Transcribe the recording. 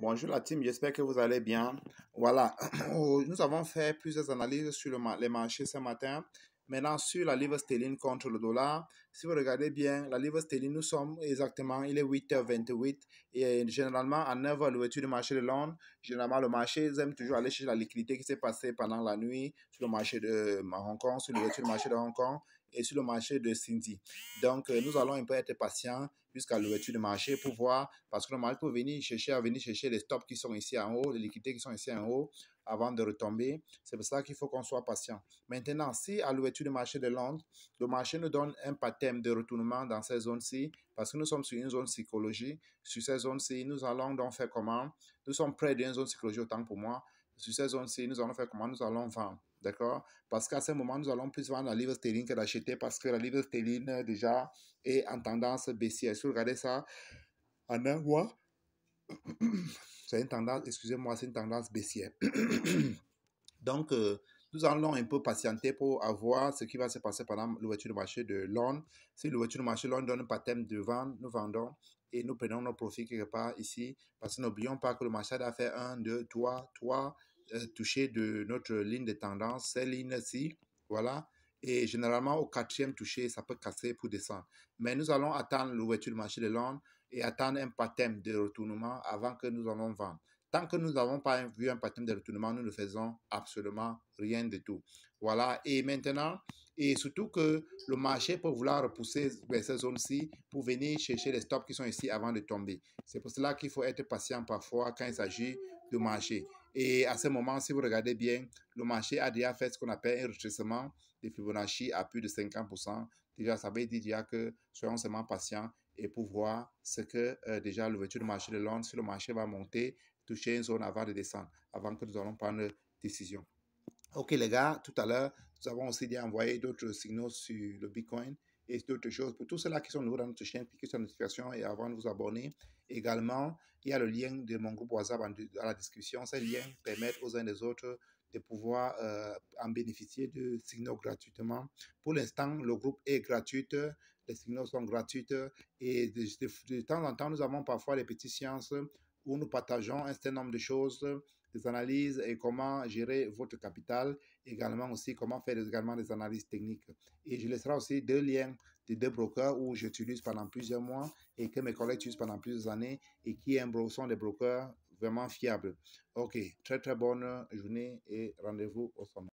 Bonjour la team, j'espère que vous allez bien. Voilà, nous avons fait plusieurs analyses sur le, les marchés ce matin Maintenant, sur la livre sterling contre le dollar, si vous regardez bien, la livre sterling, nous sommes exactement, il est 8h28 et généralement à 9h, l'ouverture du marché de Londres, généralement le marché aime toujours aller chercher la liquidité qui s'est passée pendant la nuit sur le marché de euh, Hong Kong, sur l'ouverture du marché de Hong Kong et sur le marché de Cindy. Donc, euh, nous allons un peu être patients jusqu'à l'ouverture du marché pour voir, parce que le marché peut venir chercher, à venir chercher les stops qui sont ici en haut, les liquidités qui sont ici en haut avant de retomber. C'est pour ça qu'il faut qu'on soit patient. Maintenant, si à l'ouverture du marché de Londres, le marché nous donne un pattern de retournement dans ces zones-ci, parce que nous sommes sur une zone psychologie, sur ces zones-ci, nous allons donc faire comment Nous sommes près d'une zone psychologie, autant pour moi. Sur ces zones-ci, nous allons faire comment Nous allons vendre. D'accord Parce qu'à ce moment, nous allons plus vendre la livre sterling que d'acheter parce que la livre sterling, euh, déjà, est en tendance baissière. Si vous regardez ça, en un mois, c'est une tendance, excusez-moi, c'est une tendance baissière. Donc, euh, nous allons un peu patienter pour avoir ce qui va se passer pendant l'ouverture du marché de Londres. Si l'ouverture du marché de Londres donne pas thème de vente, nous vendons et nous prenons nos profits quelque part ici. Parce que n'oublions pas que le marché a fait 1, 2, 3, 3 touchés de notre ligne de tendance, cette ligne-ci. Voilà. Et généralement, au quatrième toucher, ça peut casser pour descendre. Mais nous allons attendre l'ouverture du marché de Londres et attendre un pattern de retournement avant que nous allons vendre. Tant que nous n'avons pas vu un pattern de retournement, nous ne faisons absolument rien de tout. Voilà. Et maintenant, et surtout que le marché peut vouloir repousser vers ben, ces zones-ci pour venir chercher les stops qui sont ici avant de tomber. C'est pour cela qu'il faut être patient parfois quand il s'agit de marché. Et à ce moment, si vous regardez bien, le marché a déjà fait ce qu'on appelle un retracement de Fibonacci à plus de 50%. Déjà, ça veut dire que soyons seulement patients et pour voir ce que euh, déjà l'ouverture du marché de Londres, si le marché va monter, toucher une zone avant de descendre, avant que nous allons prendre décision. OK, les gars, tout à l'heure, nous avons aussi envoyé d'autres signaux sur le Bitcoin et d'autres choses. Pour tous ceux-là qui sont nouveaux dans notre chaîne, cliquez sur la notification et avant de vous abonner. Également, il y a le lien de mon groupe WhatsApp dans la description. Ces liens permettent aux uns des autres de pouvoir euh, en bénéficier de signaux gratuitement. Pour l'instant, le groupe est gratuit, les signaux sont gratuits et de, temps en temps, nous avons parfois des petites séances où nous partageons un certain nombre de choses, des analyses et comment gérer votre capital, également aussi comment faire également des analyses techniques. Et je laisserai aussi deux liens des deux brokers où j'utilise pendant plusieurs mois et que mes collègues utilisent pendant plusieurs années et qui sont des brokers vraiment fiables. Ok, très très bonne journée et rendez-vous au sommet.